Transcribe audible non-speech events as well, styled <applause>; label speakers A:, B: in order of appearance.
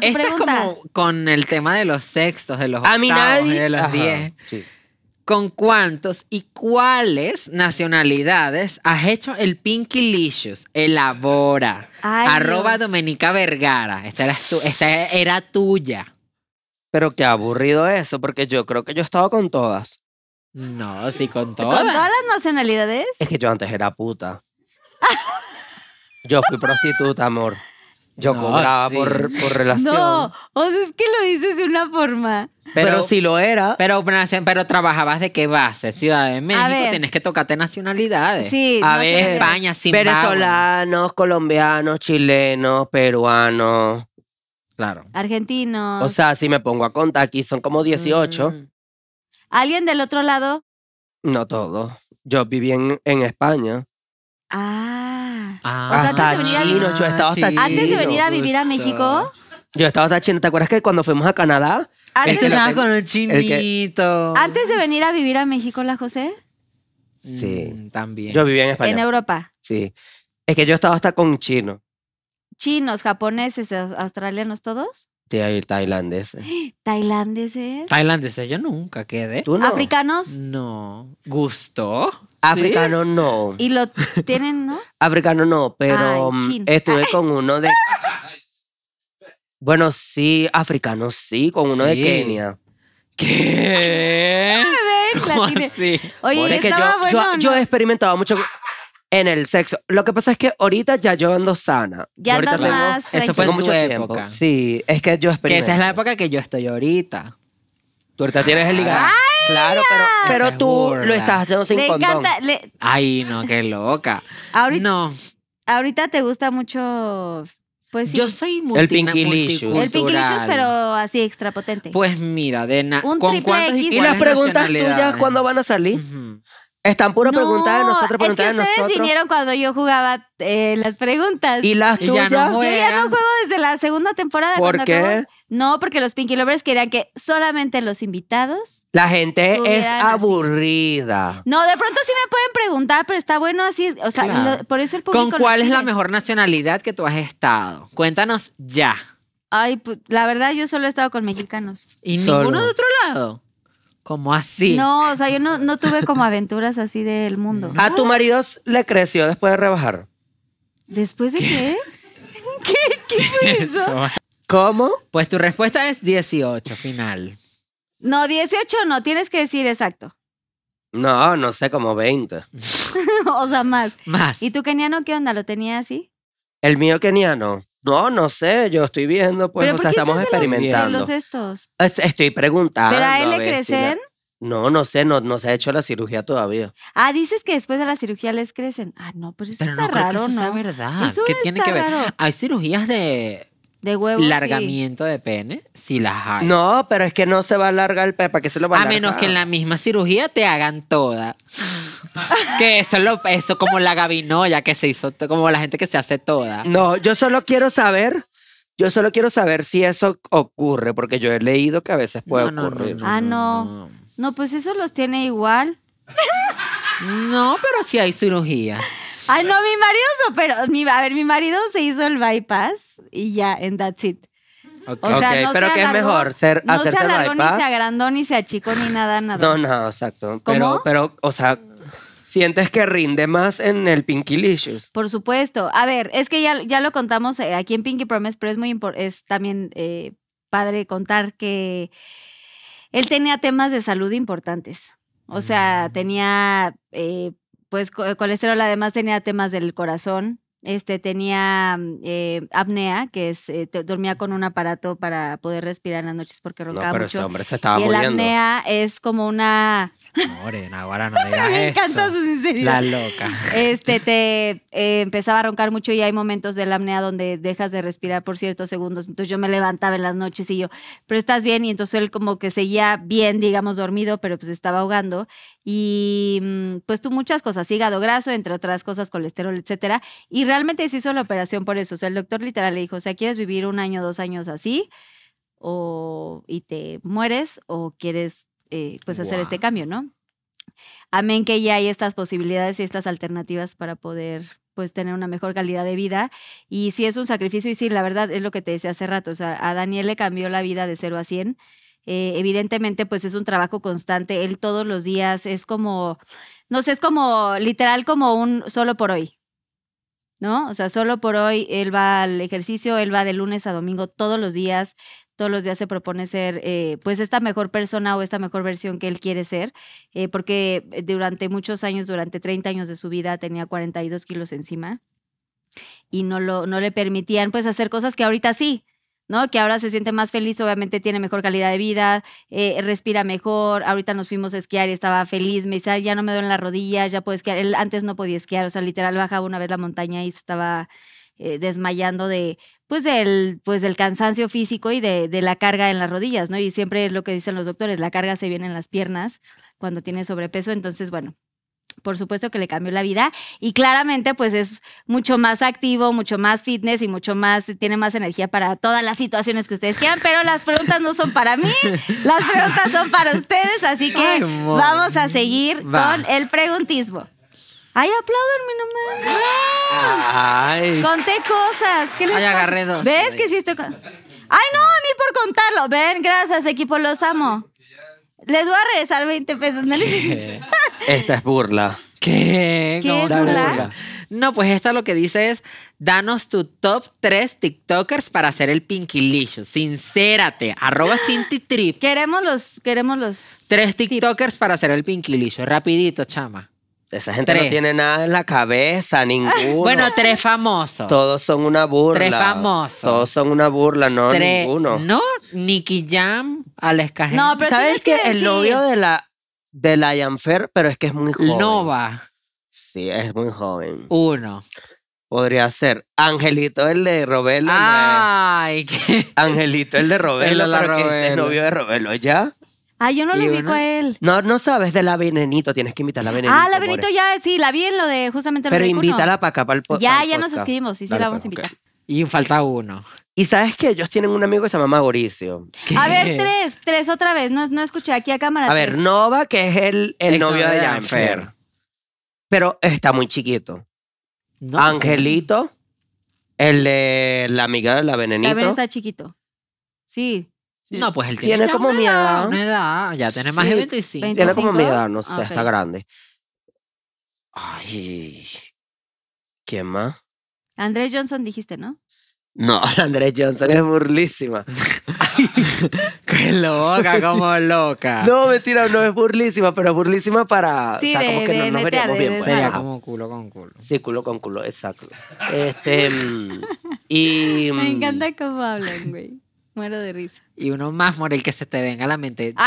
A: es como
B: con el tema de los sextos, de los A de las 10. ¿Con cuántos y cuáles nacionalidades has hecho el Pinky Licious? Elabora. arroba Domenica Vergara. Esta, era tuya. Pero qué aburrido eso, porque yo creo que yo he estado con todas. No, sí, con todas ¿Con todas
A: todas. las nacionalidades?
B: Es que yo antes era puta. Yo fui prostituta, amor. Yo cobraba por, por, relación. No,
A: o sea, es que lo dices de una forma. Pero, si
B: lo era. Pero, pero trabajabas de qué base, Ciudad de México, tienes que tocarte nacionalidades. Sí. A ver, España, Venezolanos, colombianos, chilenos, peruanos. Claro.
A: Argentinos. O
B: sea, si me pongo a contar, aquí son como 18. Mm.
A: ¿Alguien del otro lado?
B: No todo. Yo viví en España. Ah antes de venir a... yo hasta Antes de venir a vivir a México. Yo estaba hasta chino. ¿Te acuerdas que cuando fuimos a Canadá?
A: Antes, este, estaba con un chinito. Antes de venir a vivir a México, la José.
B: Sí. Mm, también. Yo vivía en España. En Europa. Sí. Es que yo estaba hasta con chino.
A: Chinos, japoneses, australianos, todos
B: ir tailandés.
A: ¿Tailandeses?
B: Tailandés, yo nunca quedé. ¿Africanos? No. ¿Gusto? Africano no. ¿Y
A: lo tienen, no?
B: <laughs> Africano no, pero mm, estuve con <laughs> uno de. Bueno, sí, africano sí, con uno de Kenia. ¿Qué?
A: <laughs> ¿Cómo así? Oye, es que yo, yo he
B: experimentado mucho en el sexo. Lo que pasa es que ahorita ya yo ando sana. Ya ando más Eso fue en mucho época. Tiempo. Sí, es que yo Que esa es la época que yo estoy ahorita. Tú ahorita tienes el ligado. Claro,
A: pero, tú lo estás haciendo sin Me Me Encanta,
B: Ay, no, qué loca.
A: ahorita, no. ahorita te gusta mucho pues sí. Yo soy muy el pinkilicious. El Pinky pero así extra potente. Pues
B: mira, de nada. con cuántos y, y las preguntas tuyas, ¿cuándo van a salir? Están pura no, preguntas de nosotros, preguntas es que Ustedes vinieron
A: cuando yo jugaba eh, las preguntas. ¿Y las tuyas? no yo ya no juego desde la segunda temporada. ¿Por qué? No, porque los Pinky Lovers querían que solamente los invitados.
B: La gente es aburrida.
A: No, de pronto sí me pueden preguntar, pero está bueno así. O sea, por eso el público. ¿Con cuál es la
B: mejor nacionalidad que tú has estado? Cuéntanos ya.
A: Ay, pues, la verdad, yo solo he estado con mexicanos. ¿Y ninguno de otro lado?
B: ¿Cómo así.
A: No, o sea, yo no, no tuve como aventuras así del mundo.
B: ¿A ah, tu marido le creció después de rebajar?
A: ¿Después de qué? ¿Qué, <laughs> ¿Qué
B: fue eso? ¿Cómo? Pues tu respuesta es 18, final.
A: No, 18 no, tienes que decir exacto.
B: No, no sé, como 20.
A: <laughs> o sea, más. Más. ¿Y tu keniano qué onda? ¿Lo tenía así?
B: El mío keniano. No, no sé, yo estoy viendo, pues, o sea, estamos experimentando. Los, estos? estoy preguntando. ¿Pero a él le crecen? No, no sé, no, no se ha hecho la cirugía todavía.
A: Ah, dices que después de la cirugía les crecen. Ah, no, pero eso está raro, eso ¿no? ¿Es
B: verdad. ¿Qué tiene que ver? Hay cirugías de
A: de huevo. Largamiento
B: de pene, si las hay. No, pero es que no se va a alargar el pene, ¿para qué se lo va a A menos que en la misma cirugía te hagan toda. <laughs> que eso es lo, eso como la gavinoya que se hizo, como la gente que se hace toda. No, yo solo quiero saber, yo solo quiero saber si eso ocurre, porque yo he leído que a veces puede ocurrir.
A: Ah, no. No, pues eso los tiene igual.
B: No, pero si hay cirugía.
A: Ay, no, mi marido pero, Mi, a ver, mi marido se hizo el bypass y ya, en that's it.
B: Ok, O sea, pero que ¿qué es mejor? Ser, no se alargó, ni se
A: agrandó, ni se achicó, ni nada, nada. No, no,
B: exacto. Pero, pero, o sea, ¿Sientes que rinde más en el Pinky Licious?
A: Por supuesto. A ver, es que ya, ya lo contamos eh, aquí en Pinky Promise, pero es muy es también eh, padre contar que él tenía temas de salud importantes. O sea, mm. tenía eh, pues colesterol, además tenía temas del corazón, este, tenía mm, eh, apnea, que es, eh, dormía con un aparato para poder respirar en las noches porque roncaba no, pero mucho. Ese hombre se estaba y muriendo. apnea es como una...
B: <laughs> Morena, ahora no digas Me encanta su sinceridad. La loca.
A: Este, <laughs> te eh, empezaba a roncar mucho y hay momentos de la apnea donde dejas de respirar por ciertos segundos. Entonces yo me levantaba en las noches y yo, pero estás bien. Y entonces él como que seguía bien, digamos, dormido, pero pues estaba ahogando y mm, pues tú muchas cosas, hígado graso, entre otras cosas, colesterol, etcétera. Y realmente se hizo la operación por eso. O sea, el doctor literal le dijo, o sea, ¿quieres vivir un año, dos años así? O, y te mueres o quieres eh, pues hacer este cambio, ¿no? Amén que ya hay estas posibilidades y estas alternativas para poder pues tener una mejor calidad de vida. Y sí es un sacrificio y sí, la verdad es lo que te decía hace rato, o sea, a Daniel le cambió la vida de 0 a 100 eh, evidentemente, pues es un trabajo constante. Él todos los días es como, no sé, es como literal como un solo por hoy. ¿No? O sea, solo por hoy él va al ejercicio, él va de lunes a domingo todos los días, todos los días se propone ser eh, pues esta mejor persona o esta mejor versión que él quiere ser, eh, porque durante muchos años, durante 30 años de su vida tenía 42 kilos encima y no, lo, no le permitían pues hacer cosas que ahorita sí, ¿no? Que ahora se siente más feliz, obviamente tiene mejor calidad de vida, eh, respira mejor. Ahorita nos fuimos a esquiar y estaba feliz. Me dice, ya no me duelen las rodillas, ya puedo esquiar. Él antes no podía esquiar, o sea, literal bajaba una vez la montaña y se estaba eh, desmayando de, pues del, pues del cansancio físico y de, de, la carga en las rodillas, ¿no? Y siempre es lo que dicen los doctores, la carga se viene en las piernas cuando tiene sobrepeso. Entonces, bueno, por supuesto que le cambió la vida y claramente pues es mucho más activo, mucho más fitness y mucho más, tiene más energía para todas las situaciones que ustedes quieran, pero las preguntas no son para mí, las preguntas son para ustedes, así que vamos a seguir con el preguntismo. Ay, apláudanme nomás. Ay. Conté cosas. ¿Qué les Ay, ¿Ves que sí Ay, no, a mí por contarlo. Ven, gracias, equipo, los amo. Les voy a regresar 20 pesos. ¿no?
B: Esta es burla. ¿Qué? burla? No, pues esta lo que dice es, danos tu top tres TikTokers para hacer el pinquilillo. Sincérate, arroba <gasps> Cinti
A: Trip. Queremos los, queremos los...
B: Tres TikTokers para hacer el pinquilillo, Rapidito, chama. Esa gente no tiene nada en la cabeza, ninguno. Bueno, tres famosos. Todos son una burla. Tres famosos. Todos son una burla, no ninguno. No, Nicky Jam, Alex Cajet. No, pero ¿Sabes que, que el novio de la de Lion Fair, pero es que es muy joven. Nova. Sí, es muy joven. Uno. Podría ser Angelito, el de Robelo. Ay, <laughs> qué. Angelito, el de Robelo, El novio de Robelo, ¿ya?
A: Ah, yo no lo invito a él.
B: No, no sabes de la Venenito, tienes que invitar a la ah, Venenito. Ah, la Venenito
A: ya, sí, la vi en lo de justamente Pero invítala
B: para acá, para el podcast. Ya, ya nos escribimos, sí, sí, la vamos pues, a invitar. Y falta uno. Y sabes que ellos tienen un amigo que se llama Mauricio. A ver, tres,
A: tres otra vez. No, no escuché aquí a cámara. A ver,
B: Nova, que es el, novio de Janfer. Pero está muy chiquito. Angelito, el de la amiga de la Venenito. ver, está
A: chiquito. Sí. No, pues él tiene, como mi edad. Una edad, ya tiene más de 25. Tiene como mi edad, no sé, ah, está
B: grande. Ay, ¿quién más?
A: Andrés Johnson dijiste, ¿no?
B: No, <laughs> Andrés Johnson es burlísima. <laughs> ¡Qué loca, <laughs> como loca! No, mentira, no es burlísima, pero es burlísima para. Sí, o sea, de, como que de, no nos veríamos bien. Pues. Sería como culo con culo. Sí, culo con culo, exacto. Este. Mm, y. Me encanta
A: mm, cómo hablan, güey. Muero de risa.
B: Y uno más, Morel, que se te venga a la mente. Ah,